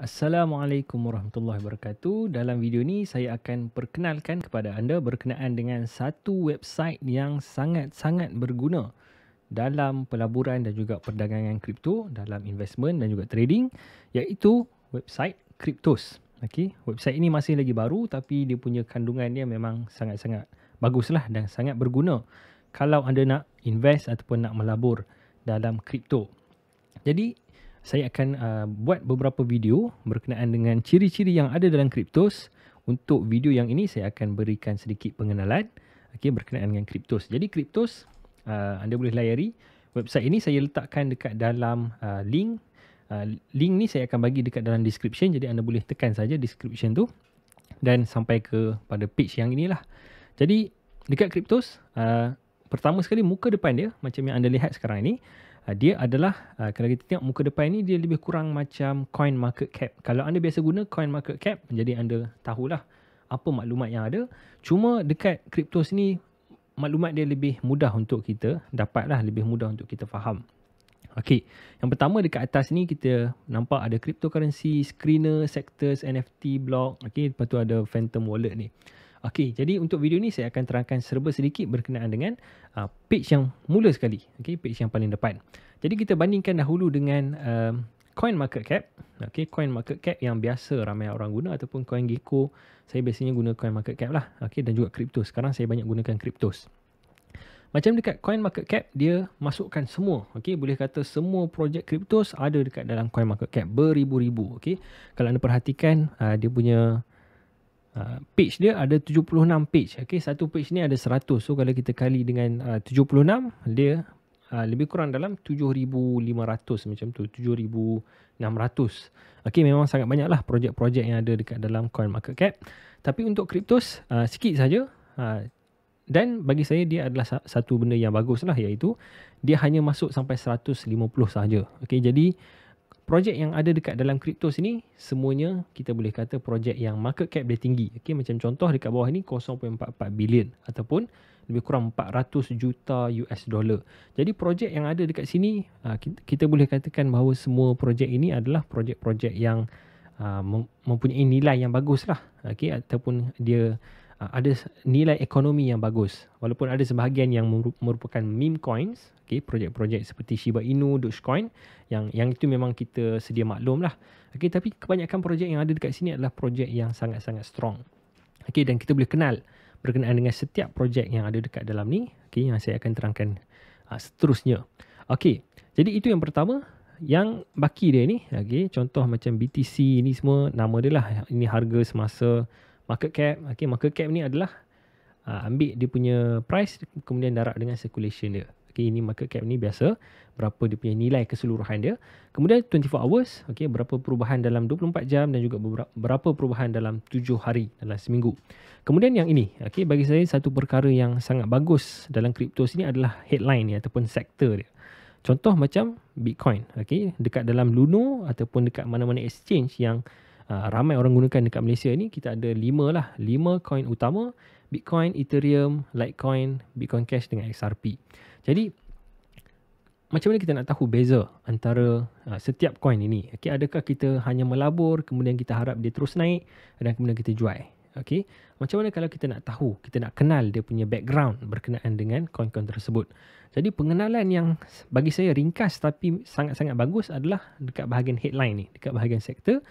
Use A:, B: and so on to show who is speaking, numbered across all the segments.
A: Assalamualaikum warahmatullahi wabarakatuh. Dalam video ni saya akan perkenalkan kepada anda berkenaan dengan satu website yang sangat-sangat berguna dalam pelaburan dan juga perdagangan kripto, dalam investment dan juga trading iaitu website Cryptos. Okay, website ini masih lagi baru tapi dia punya kandungan dia memang sangat-sangat baguslah dan sangat berguna kalau anda nak invest ataupun nak melabur dalam kripto. Jadi saya akan uh, buat beberapa video berkenaan dengan ciri-ciri yang ada dalam kriptos. Untuk video yang ini saya akan berikan sedikit pengenalan okay, berkenaan dengan kriptos. Jadi kriptos uh, anda boleh layari website ini saya letakkan dekat dalam uh, link. Uh, link ni saya akan bagi dekat dalam description jadi anda boleh tekan saja description tu dan sampai ke pada page yang inilah. Jadi dekat kriptos uh, pertama sekali muka depan dia macam yang anda lihat sekarang ini Uh, dia adalah uh, kalau kita tengok muka depan ni dia lebih kurang macam coin market cap. Kalau anda biasa guna coin market cap, jadi anda tahulah apa maklumat yang ada. Cuma dekat kripto sini maklumat dia lebih mudah untuk kita dapatlah lebih mudah untuk kita faham. Okey, yang pertama dekat atas ni kita nampak ada cryptocurrency, screener, sectors, NFT, block. Okey, lepas tu ada phantom wallet ni. Okey, jadi untuk video ni saya akan terangkan serba sedikit berkenaan dengan uh, page yang mula sekali. Okey, page yang paling depan. Jadi kita bandingkan dahulu dengan um, coin market cap. Okey, coin market cap yang biasa ramai orang guna ataupun coin gecko. Saya biasanya guna coin market cap lah. Okey, dan juga kripto. Sekarang saya banyak gunakan kripto. Macam dekat coin market cap, dia masukkan semua. Okey, boleh kata semua projek kripto ada dekat dalam coin market cap. Beribu-ribu. Okey, kalau anda perhatikan, uh, dia punya... Ah, page dia ada 76 page. Okay, satu page ni ada 100. So, kalau kita kali dengan ah, uh, 76, dia uh, lebih kurang dalam 7,500 macam tu. 7,600. Okay, memang sangat banyaklah projek-projek yang ada dekat dalam coin market Tapi untuk kriptos, uh, sikit saja. Uh, dan bagi saya dia adalah satu benda yang bagus lah iaitu dia hanya masuk sampai 150 sahaja. Okay, jadi projek yang ada dekat dalam kripto sini semuanya kita boleh kata projek yang market cap dia tinggi. Okey macam contoh dekat bawah ni 0.44 bilion ataupun lebih kurang 400 juta US dollar. Jadi projek yang ada dekat sini ah, kita boleh katakan bahawa semua projek ini adalah projek-projek yang ah, mempunyai nilai yang baguslah. Okey ataupun dia Ah, ada nilai ekonomi yang bagus. Walaupun ada sebahagian yang merupakan meme coins, okay, projek-projek seperti Shiba Inu, Dogecoin, yang yang itu memang kita sedia maklum lah. Okay, tapi kebanyakan projek yang ada dekat sini adalah projek yang sangat-sangat strong. Okay, dan kita boleh kenal berkenaan dengan setiap projek yang ada dekat dalam ni okay, yang saya akan terangkan uh, seterusnya. Okay, jadi itu yang pertama yang baki dia ni okay, contoh macam BTC ni semua nama dia lah ini harga semasa market cap. Okay, market cap ni adalah uh, ambil dia punya price kemudian darab dengan circulation dia. Okay, ini market cap ni biasa berapa dia punya nilai keseluruhan dia. Kemudian 24 hours, okay, berapa perubahan dalam 24 jam dan juga berapa perubahan dalam 7 hari dalam seminggu. Kemudian yang ini, okay, bagi saya satu perkara yang sangat bagus dalam kripto sini adalah headline ni ataupun sektor dia. Contoh macam Bitcoin, okay, dekat dalam Luno ataupun dekat mana-mana exchange yang Ah, ramai orang gunakan dekat Malaysia ni kita ada lima lah lima coin utama Bitcoin, Ethereum, Litecoin, Bitcoin Cash dengan XRP. Jadi macam mana kita nak tahu beza antara uh, setiap coin ini? Okey, adakah kita hanya melabur kemudian kita harap dia terus naik dan kemudian kita jual? Okey. Macam mana kalau kita nak tahu, kita nak kenal dia punya background berkenaan dengan coin-coin tersebut? Jadi pengenalan yang bagi saya ringkas tapi sangat-sangat bagus adalah dekat bahagian headline ni, dekat bahagian sektor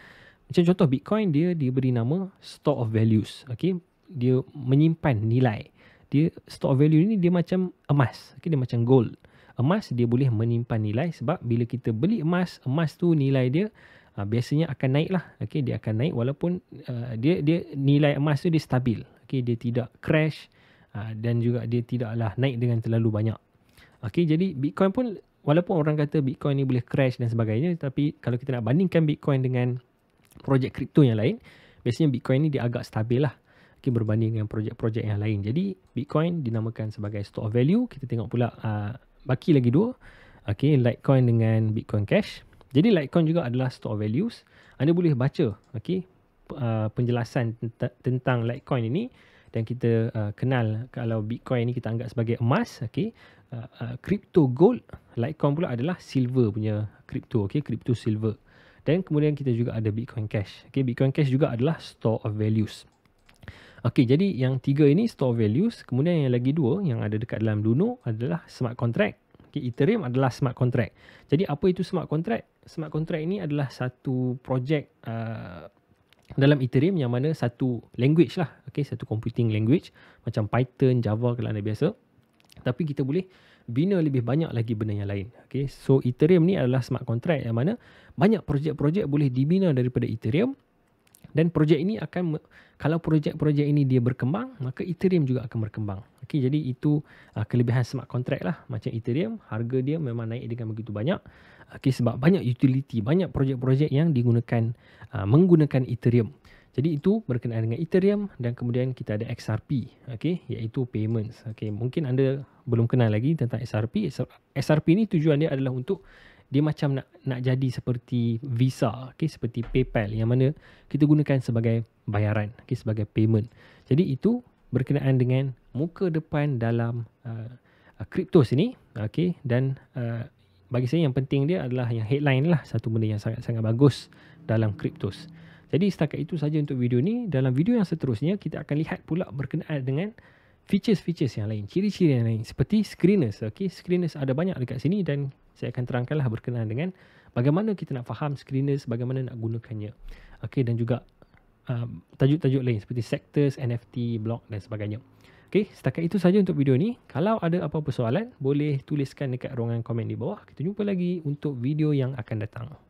A: macam contoh Bitcoin dia diberi nama store of values. Okay. Dia menyimpan nilai. Dia store of value ni dia macam emas. Okay. Dia macam gold. Emas dia boleh menyimpan nilai sebab bila kita beli emas, emas tu nilai dia uh, biasanya akan naik lah. Okay. Dia akan naik walaupun uh, dia dia nilai emas tu dia stabil. Okay. Dia tidak crash uh, dan juga dia tidaklah naik dengan terlalu banyak. Okay. Jadi Bitcoin pun walaupun orang kata Bitcoin ni boleh crash dan sebagainya tapi kalau kita nak bandingkan Bitcoin dengan projek kripto yang lain, biasanya Bitcoin ni dia agak stabil lah okay, berbanding dengan projek-projek yang lain. Jadi Bitcoin dinamakan sebagai store of value. Kita tengok pula uh, baki lagi dua. Okay, Litecoin dengan Bitcoin Cash. Jadi Litecoin juga adalah store of values. Anda boleh baca okay, uh, penjelasan tentang Litecoin ini dan kita uh, kenal kalau Bitcoin ini kita anggap sebagai emas. Okay, uh, uh, crypto gold, Litecoin pula adalah silver punya crypto. Okay, crypto silver. Dan kemudian kita juga ada Bitcoin Cash. Okay, Bitcoin Cash juga adalah store of values. Okay, jadi yang tiga ini store of values. Kemudian yang lagi dua yang ada dekat dalam Luno adalah smart contract. Okay, Ethereum adalah smart contract. Jadi apa itu smart contract? Smart contract ini adalah satu projek uh, dalam Ethereum yang mana satu language lah. Okay, satu computing language macam Python, Java kalau anda biasa. Tapi kita boleh bina lebih banyak lagi benda yang lain. Okay. So Ethereum ni adalah smart contract yang mana banyak projek-projek boleh dibina daripada Ethereum dan projek ini akan kalau projek-projek ini dia berkembang maka Ethereum juga akan berkembang. Okay, jadi itu uh, kelebihan smart contract lah macam Ethereum harga dia memang naik dengan begitu banyak okay, sebab banyak utility banyak projek-projek yang digunakan uh, menggunakan Ethereum. Jadi itu berkenaan dengan Ethereum dan kemudian kita ada XRP, okey, iaitu payments. Okey, mungkin anda belum kenal lagi tentang XRP. XRP ni tujuan dia adalah untuk dia macam nak nak jadi seperti Visa, okey, seperti PayPal yang mana kita gunakan sebagai bayaran, okey, sebagai payment. Jadi itu berkenaan dengan muka depan dalam kripto uh, sini, okey, dan uh, bagi saya yang penting dia adalah yang headline lah satu benda yang sangat-sangat bagus dalam kripto. Jadi setakat itu saja untuk video ni. Dalam video yang seterusnya kita akan lihat pula berkenaan dengan features-features yang lain, ciri-ciri yang lain seperti screeners. Okey, screeners ada banyak dekat sini dan saya akan terangkanlah berkenaan dengan bagaimana kita nak faham screeners, bagaimana nak gunakannya. Okey dan juga um, tajuk-tajuk um, lain seperti sectors, NFT, block dan sebagainya. Okey, setakat itu saja untuk video ni. Kalau ada apa-apa soalan, boleh tuliskan dekat ruangan komen di bawah. Kita jumpa lagi untuk video yang akan datang.